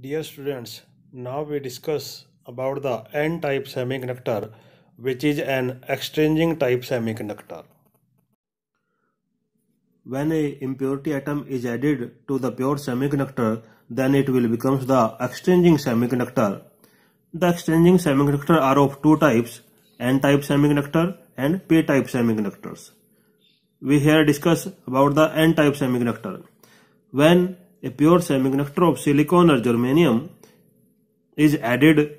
Dear students, now we discuss about the N-type semiconductor which is an exchanging type semiconductor. When a impurity atom is added to the pure semiconductor, then it will becomes the exchanging semiconductor. The exchanging semiconductor are of two types, N-type semiconductor and P-type semiconductors. We here discuss about the N-type semiconductor. When a pure semiconductor of silicon or germanium is added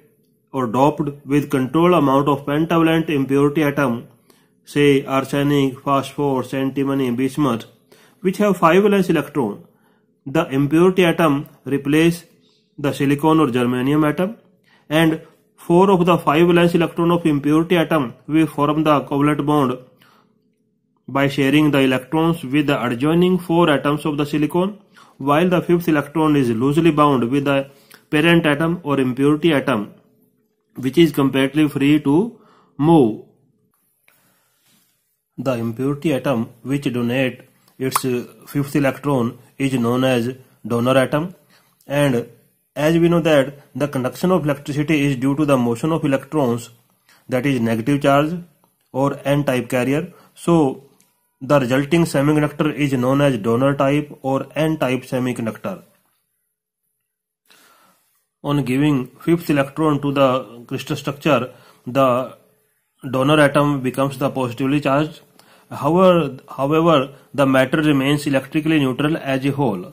or doped with controlled amount of pentavalent impurity atom, say arsenic, phosphorus, antimony, bismuth, which have 5 valence electron. The impurity atom replace the silicon or germanium atom and 4 of the 5 valence electron of impurity atom will form the covalent bond by sharing the electrons with the adjoining 4 atoms of the silicon while the fifth electron is loosely bound with the parent atom or impurity atom which is completely free to move. The impurity atom which donates its fifth electron is known as donor atom and as we know that the conduction of electricity is due to the motion of electrons that is negative charge or n type carrier so the resulting semiconductor is known as donor type or N-type semiconductor. On giving fifth electron to the crystal structure, the donor atom becomes the positively charged. However, however, the matter remains electrically neutral as a whole.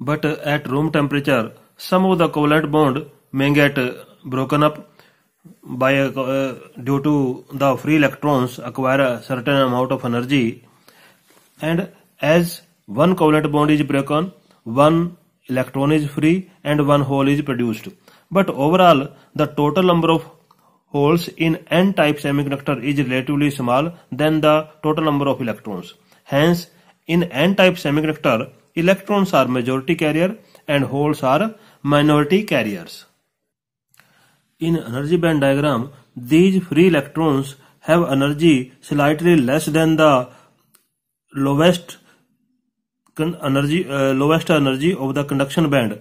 But at room temperature, some of the covalent bond may get broken up by uh, due to the free electrons acquire a certain amount of energy and as one covalent bond is broken one electron is free and one hole is produced but overall the total number of holes in n type semiconductor is relatively small than the total number of electrons hence in n type semiconductor electrons are majority carrier and holes are minority carriers in energy band diagram these free electrons have energy slightly less than the lowest energy lowest energy of the conduction band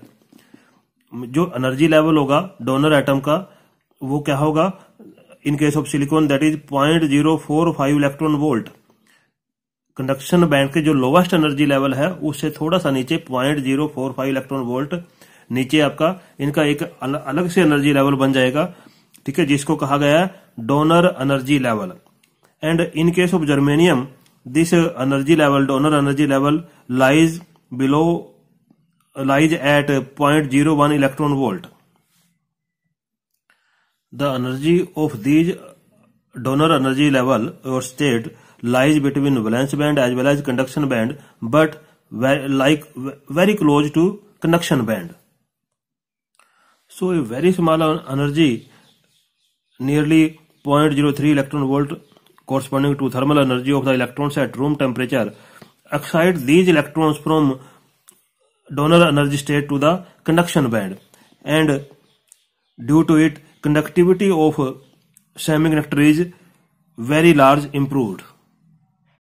जो energy level होगा donor atom का वो क्या होगा in case of silicon that is point zero four five electron volt conduction band के जो lowest energy level है उससे थोड़ा सा नीचे point zero four five electron volt नीचे आपका इनका एक अल, अलग से एनर्जी लेवल बन जाएगा ठीक है जिसको कहा गया है donor energy level and in case of germanium this energy level donor energy level lies below lies at point zero one electron volt the energy of these donor energy level और state lies between valence band as well as conduction band but like very close to conduction band So a very small energy, nearly 0.03 electron volt corresponding to thermal energy of the electrons at room temperature, excites these electrons from donor energy state to the conduction band and due to it conductivity of semiconductor is very large improved.